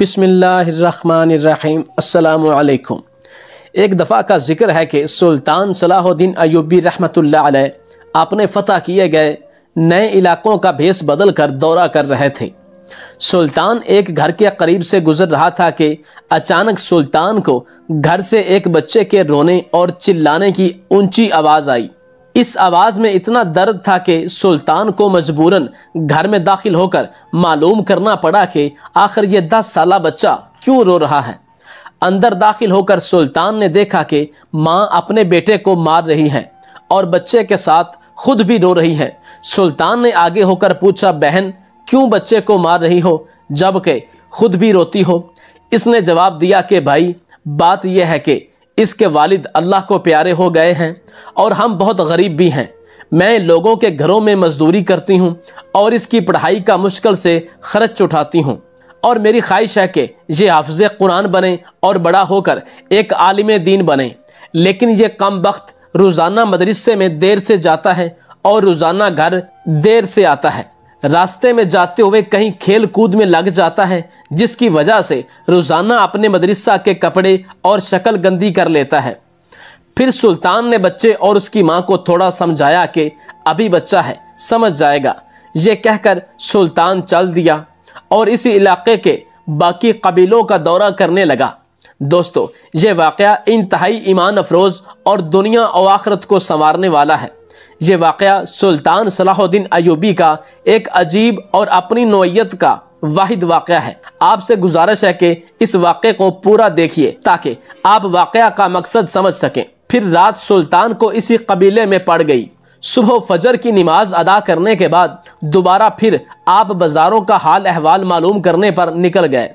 बिसमीम असलकुम एक दफ़ा का जिक्र है कि सुल्तान सलाहुद्दीन अयूबी रहमतुल्लाह अलैह अपने फतह किए गए नए इलाकों का भेस बदल कर दौरा कर रहे थे सुल्तान एक घर के करीब से गुजर रहा था कि अचानक सुल्तान को घर से एक बच्चे के रोने और चिल्लाने की ऊंची आवाज़ आई इस आवाज में इतना दर्द था कि सुल्तान को मजबूरन घर में दाखिल होकर मालूम करना पड़ा कि आखिर ये दस साल बच्चा क्यों रो रहा है अंदर दाखिल होकर सुल्तान ने देखा कि माँ अपने बेटे को मार रही है और बच्चे के साथ खुद भी रो रही है सुल्तान ने आगे होकर पूछा बहन क्यों बच्चे को मार रही हो जबकि खुद भी रोती हो इसने जवाब दिया कि भाई बात यह है कि इसके वालिद अल्लाह को प्यारे हो गए हैं और हम बहुत गरीब भी हैं मैं लोगों के घरों में मजदूरी करती हूँ और इसकी पढ़ाई का मुश्किल से खर्च उठाती हूँ और मेरी ख्वाहिश है कि ये हाफज कुरान बने और बड़ा होकर एक आलिम दीन बने लेकिन ये कम वक्त रोज़ाना मदरसे में देर से जाता है और रोज़ाना घर देर से आता है रास्ते में जाते हुए कहीं खेल कूद में लग जाता है जिसकी वजह से रोज़ाना अपने मदरसा के कपड़े और शक्ल गंदी कर लेता है फिर सुल्तान ने बच्चे और उसकी माँ को थोड़ा समझाया कि अभी बच्चा है समझ जाएगा ये कहकर सुल्तान चल दिया और इसी इलाके के बाकी कबीलों का दौरा करने लगा दोस्तों ये वाक़ इंतहाई ईमान अफरोज़ और दुनिया और आखरत को संवारने वाला है ये वाक़ सुल्तान सलाहुद्दीन अयूबी का एक अजीब और अपनी नोयत का वाहिद वाक़ है आपसे गुजारिश है कि इस वाक़े को पूरा देखिए ताकि आप वाक़ का मकसद समझ सकें फिर रात सुल्तान को इसी कबीले में पड़ गई सुबह फजर की नमाज अदा करने के बाद दोबारा फिर आप बाज़ारों का हाल अहवाल मालूम करने पर निकल गए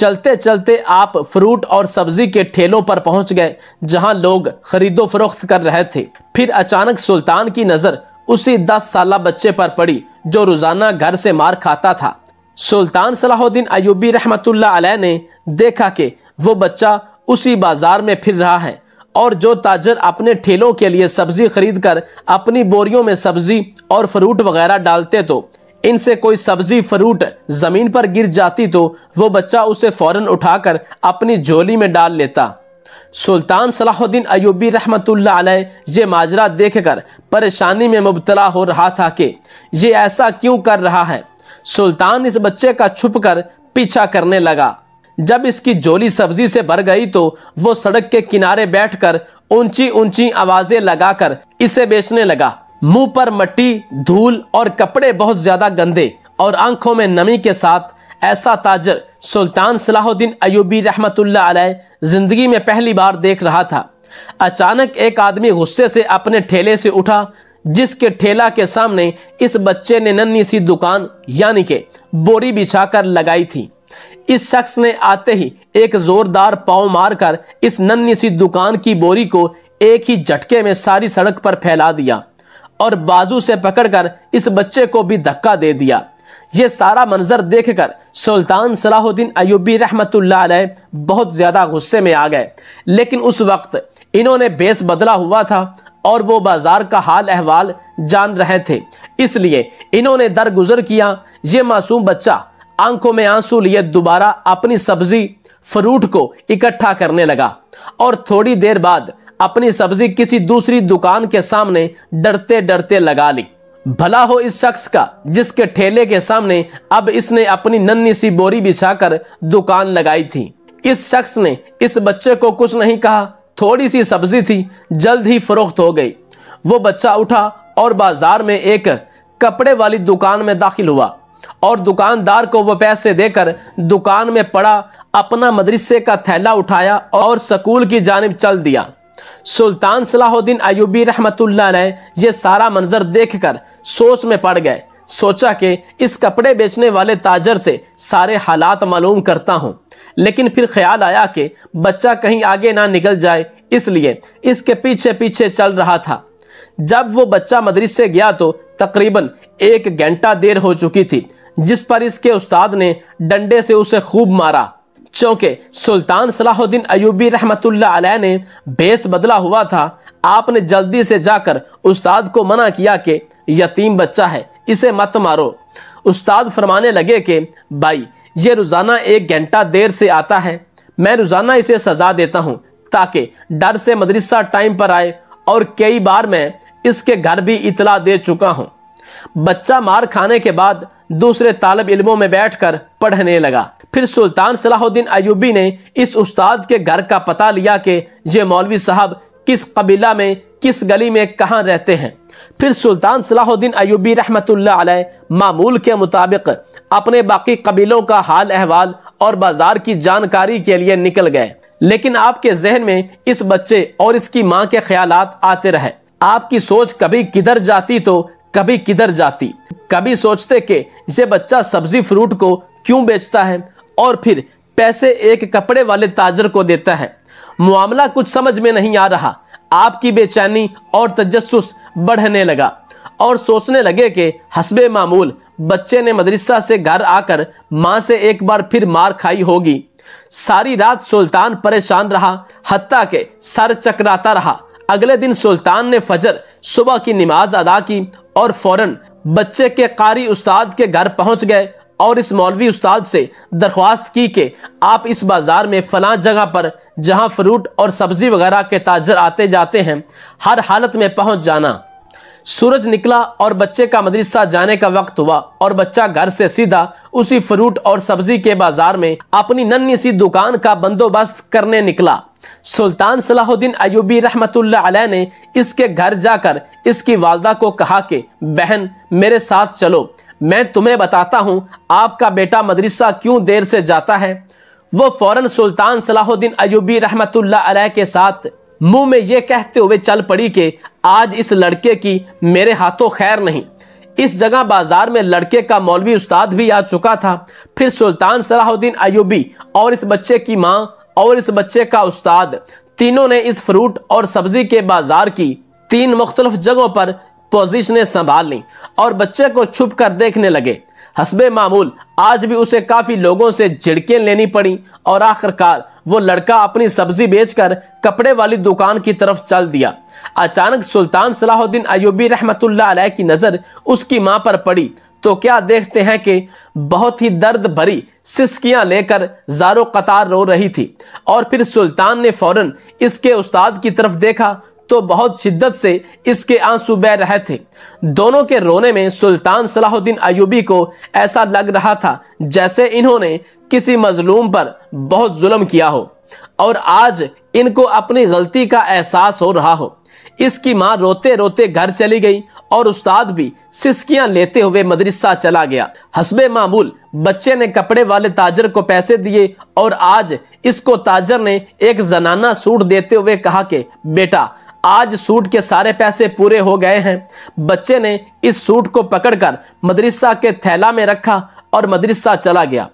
चलते चलते आप फ्रूट और सब्जी के ठेलों पर पहुंच गए जहां लोग खरीदो फरोख्त कर रहे थे फिर अचानक सुल्तान की नज़र उसी दस साल बच्चे पर पड़ी जो रोज़ाना घर से मार खाता था सुल्तान सलाहुद्दीन अयूबी रहमतुल्ला अलैह ने देखा कि वो बच्चा उसी बाजार में फिर रहा है और जो ताजर अपने ठेलों के लिए सब्जी खरीद कर अपनी बोरियों में सब्जी और फ्रूट वगैरह डालते तो इनसे कोई सब्जी फ्रूट जमीन पर गिर जाती तो वो बच्चा उसे फौरन उठाकर अपनी झोली में डाल लेता सुल्तान सलाहुद्दीन अयूबी रहमतुल्लाह ये माजरा देखकर परेशानी में मुबतला हो रहा था कि ये ऐसा क्यों कर रहा है सुल्तान इस बच्चे का छुप कर पीछा करने लगा जब इसकी झोली सब्जी से भर गई तो वो सड़क के किनारे बैठकर ऊंची ऊंची आवाजें लगाकर इसे बेचने लगा मुंह पर मट्टी धूल और कपड़े बहुत ज्यादा गंदे और आंखों में नमी के साथ ऐसा ताजर सुल्तान सलाहुद्दीन अयूबी रहमतुल्ला अलैह जिंदगी में पहली बार देख रहा था अचानक एक आदमी गुस्से से अपने ठेले से उठा जिसके ठेला के सामने इस बच्चे ने नन्ही सी दुकान यानी के बोरी बिछाकर लगाई थी इस शख्स ने आते ही एक जोरदार पाव मारकर इस नन्ही सी दुकान की बोरी को एक ही झटके में सारी सड़क पर फैला दिया और बाजू से पकड़कर इस बच्चे को भी धक्का दे दिया ये सारा मंजर देखकर सुल्तान सलाहुद्दीन अयूबी रहमत बहुत ज़्यादा गुस्से में आ गए लेकिन उस वक्त इन्होंने बेस बदला हुआ था और वो बाजार का हाल अहवाल जान रहे थे इसलिए इन्होंने दरगुजर किया ये मासूम बच्चा आंखों में आंसू लिए दोबारा अपनी सब्जी फ्रूट को इकट्ठा करने लगा और थोड़ी देर बाद अपनी सब्जी किसी दूसरी दुकान के सामने डरते डरते लगा ली भला हो इस शख्स का जिसके ठेले के सामने अब इसने अपनी नन्ही सी बोरी बिछाकर दुकान लगाई थी इस शख्स ने इस बच्चे को कुछ नहीं कहा थोड़ी सी सब्जी थी जल्द ही फरोख्त हो गई वो बच्चा उठा और बाजार में एक कपड़े वाली दुकान में दाखिल हुआ और दुकानदार को वो पैसे देकर दुकान में पड़ा अपना मदरसे का थैला उठाया और स्कूल की जानब चल दिया सुल्तान सलाहुद्दीन अयूबी रहमतुल्ला ने यह सारा मंजर देखकर सोच में पड़ गए सोचा कि इस कपड़े बेचने वाले ताजर से सारे हालात मालूम करता हूँ लेकिन फिर ख्याल आया कि बच्चा कहीं आगे ना निकल जाए इसलिए इसके पीछे पीछे चल रहा था जब वो बच्चा मदरिस से गया तो तकरीबन एक घंटा देर हो चुकी थी जिस पर इसके उस्ताद ने डंडे से उसे खूब मारा चूंकि सुल्तान सलाहुद्दीन अयूबी रहमतुल्ला ने बेस बदला हुआ था आपने जल्दी से जाकर उस्ताद को मना किया कि यतीम बच्चा है इसे मत मारो उस्ताद फरमाने लगे कि भाई ये रोज़ाना एक घंटा देर से आता है मैं रोज़ाना इसे सज़ा देता हूँ ताकि डर से मदरसा टाइम पर आए और कई बार मैं इसके घर भी इतला दे चुका हूँ बच्चा मार खाने के बाद दूसरे तालब इलमों में बैठकर पढ़ने लगा फिर सुल्तान सलाहुद्दीन अयूबी ने इस उस्ताद के घर का पता लिया कि ये मौलवी साहब किस कबीला में किस गली में कहाँ रहते हैं फिर सुल्तान सलाहुद्दीन अयूबी रहमतुल्लाह अलैह मामूल के मुताबिक अपने बाकी कबीलों का हाल अहवाल और बाजार की जानकारी के लिए निकल गए लेकिन आपके जहन में इस बच्चे और इसकी माँ के ख्याल आते रहे आपकी सोच कभी किधर जाती तो कभी किधर जाती कभी सोचते कि ये बच्चा सब्जी फ्रूट को क्यों बेचता है और फिर पैसे एक कपड़े वाले ताजर को देता है मामला कुछ समझ में नहीं आ रहा आपकी बेचैनी और तजस्स बढ़ने लगा और सोचने लगे कि हसबे मामूल बच्चे ने मदरसा से घर आकर माँ से एक बार फिर मार खाई होगी सारी रात सुल्तान परेशान रहा हत्या के सर चकराता रहा अगले दिन सुल्तान ने फजर सुबह की नमाज अदा की और फौरन बच्चे के कारी उस्ताद के घर पहुंच गए और इस मौलवी उस्ताद से दरख्वास्त की कि आप इस बाज़ार में फला जगह पर जहां फ्रूट और सब्ज़ी वगैरह के ताजर आते जाते हैं हर हालत में पहुंच जाना सूरज निकला और बच्चे का मदरसा जाने का वक्त हुआ और बच्चा घर से सीधा उसी फ्रूट और सब्जी के बाजार में अपनी नन्ही सी दुकान का बंदोबस्त करने निकला सुल्तान सलाहुद्दीन अयूबी रहमतुल्लाह ने इसके घर जाकर इसकी वालदा को कहा कि बहन मेरे साथ चलो मैं तुम्हें बताता हूं आपका बेटा मदरसा क्यों देर से जाता है वो फौरन सुल्तान सलाहुद्दीन अयूबी रहमतुल्लाह के साथ मुंह में ये कहते हुए चल पड़ी कि आज इस लड़के की मेरे हाथों खैर नहीं इस जगह बाजार में लड़के का मौलवी उस्ताद भी आ चुका था फिर सुल्तान सलाहुद्दीन अयूबी और इस बच्चे की माँ और इस बच्चे का उस्ताद तीनों ने इस फ्रूट और सब्जी के बाजार की तीन मुख्तलफ जगहों पर पोजीशनें संभाल लीं और बच्चे को छुप कर देखने लगे हसबे मामूल आज भी उसे काफ़ी लोगों से झिड़कें लेनी पड़ी और आखिरकार वो लड़का अपनी सब्जी बेचकर कपड़े वाली दुकान की तरफ चल दिया अचानक सुल्तान सलाहुद्दीन अयूबी रहमतुल्लाह की नज़र उसकी माँ पर पड़ी तो क्या देखते हैं कि बहुत ही दर्द भरी सिस्कियां लेकर जारो कतार रो रही थी और फिर सुल्तान ने फौरन इसके उस्ताद की तरफ देखा तो बहुत शिद्दत से इसके आंसू बह रहे थे दोनों के रोने में सुल्तान सलाहुद्दीन अयूबी को ऐसा लग रहा था जैसे इन्होंने किसी मजलूम पर बहुत जुल्म किया हो और आज इनको अपनी गलती का एहसास हो रहा हो इसकी माँ रोते रोते घर चली गई और उस्ताद भी सिस्कियां लेते हुए मदरसा चला गया हसबे मामूल बच्चे ने कपड़े वाले ताजर को पैसे दिए और आज इसको ताजर ने एक जनाना सूट देते हुए कहा कि बेटा आज सूट के सारे पैसे पूरे हो गए हैं बच्चे ने इस सूट को पकड़कर मदरसा के थैला में रखा और मदरसा चला गया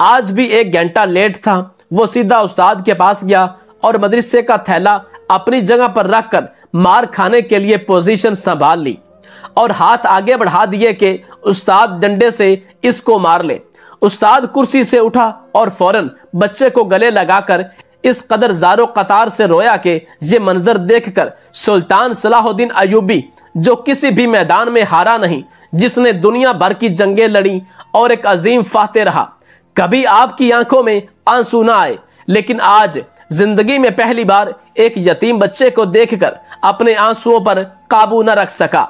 आज भी एक घंटा लेट था वो सीधा उस्ताद के पास गया और मदरसे का थैला अपनी जगह पर रखकर मार खाने के लिए पोजीशन संभाल ली और हाथ आगे बढ़ा दिए कि उस्ताद डंडे से इसको मार ले उस्ताद कुर्सी से उठा और फौरन बच्चे को गले लगाकर इस कदर जारो कतार से रोया के ये मंजर देखकर सुल्तान सलाहुद्दीन अयूबी जो किसी भी मैदान में हारा नहीं जिसने दुनिया भर की जंगें लड़ी और एक अजीम फाते रहा कभी आपकी आंखों में आंसू ना आए लेकिन आज जिंदगी में पहली बार एक यतीम बच्चे को देखकर अपने आंसुओं पर काबू न रख सका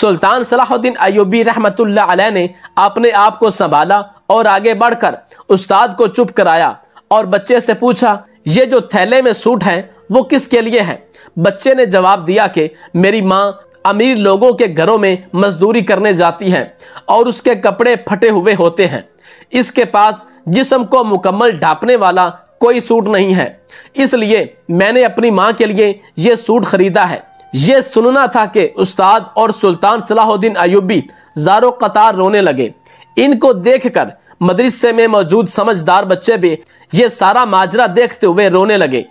सुल्तान सलाहुद्दीन अयूबी रहमतुल्लाह अलैह ने अपने आप को संभाला और आगे बढ़कर उस्ताद को चुप कराया और बच्चे से पूछा ये जो थैले में सूट है वो किसके लिए है बच्चे ने जवाब दिया कि मेरी माँ अमीर लोगों के घरों में मजदूरी करने जाती है और उसके कपड़े फटे हुए होते हैं इसके पास जिसम को मुकम्मल ढापने वाला कोई सूट नहीं है इसलिए मैंने अपनी माँ के लिए यह सूट खरीदा है ये सुनना था कि उस्ताद और सुल्तान सलाहुद्दीन अयूबी जारो कतार रोने लगे इनको देखकर मदरसे में मौजूद समझदार बच्चे भी ये सारा माजरा देखते हुए रोने लगे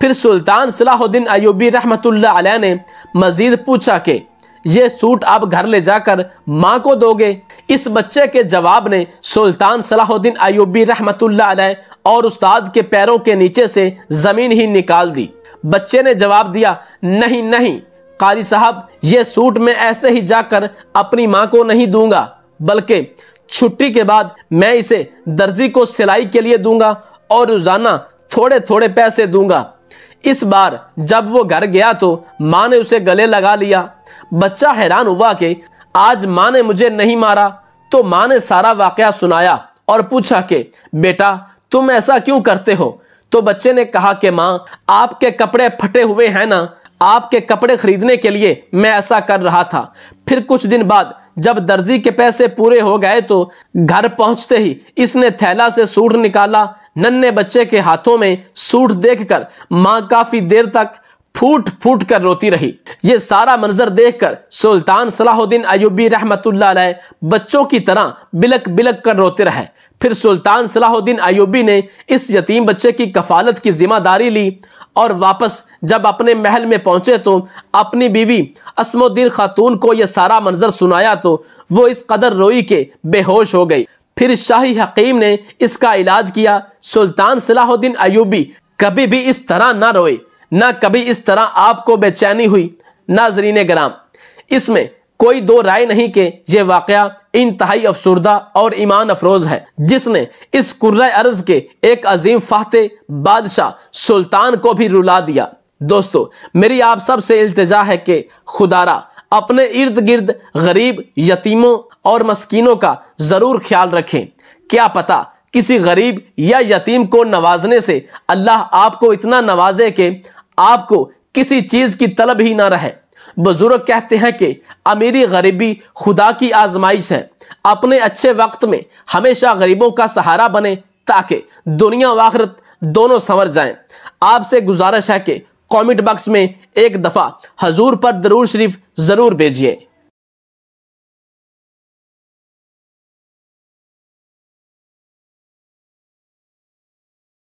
फिर सुल्तान सलाहुद्दीन अयूबी रहमतुल्ला अलैह ने मजीद पूछा कि ये सूट आप घर ले जाकर माँ को दोगे इस बच्चे के जवाब ने सुल्तान सलाहुद्दीन अयूबी रहमतुल्ला अलैह और उस्ताद के पैरों के नीचे से ज़मीन ही निकाल दी बच्चे ने जवाब दिया नहीं नहीं कारी साहब ये सूट मैं ऐसे ही जाकर अपनी माँ को नहीं दूंगा बल्कि छुट्टी के बाद मैं इसे दर्जी को सिलाई के लिए दूंगा और रोज़ाना थोड़े थोड़े पैसे दूंगा इस बार जब वो घर गया तो माँ ने उसे गले लगा लिया बच्चा हैरान हुआ कि आज माँ ने मुझे नहीं मारा तो माँ ने सारा वाकया सुनाया और पूछा कि बेटा तुम ऐसा क्यों करते हो तो बच्चे ने कहा कि माँ आपके कपड़े फटे हुए हैं ना आपके कपड़े खरीदने के लिए मैं ऐसा कर रहा था फिर कुछ दिन बाद जब दर्जी के पैसे पूरे हो गए तो घर पहुंचते ही इसने थैला से सूट निकाला नन्हे बच्चे के हाथों में सूट देखकर मां काफी देर तक फूट फूट कर रोती रही ये सारा मंजर देखकर सुल्तान सलाहुद्दीन अयुबी रहमतुल्लाह अलैह बच्चों की तरह बिलक बिलक कर रोते रहे फिर सुल्तान सलाहुद्दीन अयुबी ने इस यतीम बच्चे की कफालत की जिम्मेदारी ली और वापस जब अपने महल में पहुंचे तो अपनी बीवी असमुद्दीन खातून को यह सारा मंजर सुनाया तो वो इस कदर रोई के बेहोश हो गई फिर शाही हकीम ने इसका इलाज किया सुल्तान सलाहुद्दीन अयूबी कभी भी इस तरह ना रोए ना कभी इस तरह आपको बेचैनी हुई नाजरीन ग्राम इसमें कोई दो राय नहीं के ये वाक़ इंतहाई अफसरदा और ईमान अफरोज है जिसने इस कुर्र अर्ज के एक अजीम फाहते बादशाह सुल्तान को भी रुला दिया दोस्तों मेरी आप सब से इल्तजा है कि खुदारा अपने इर्द गिर्द गरीब यतीमों और मस्किनों का ज़रूर ख्याल रखें क्या पता किसी गरीब या यतीम को नवाजने से अल्लाह आपको इतना नवाजे के आपको किसी चीज़ की तलब ही ना रहे बुजुर्ग कहते हैं कि अमीरी गरीबी खुदा की आजमाइश है अपने अच्छे वक्त में हमेशा गरीबों का सहारा बने ताकि दुनिया वाखरत दोनों संवर जाएं आपसे गुजारिश है कि कमेंट बॉक्स में एक दफ़ा हजूर पर दरूर शरीफ ज़रूर भेजिए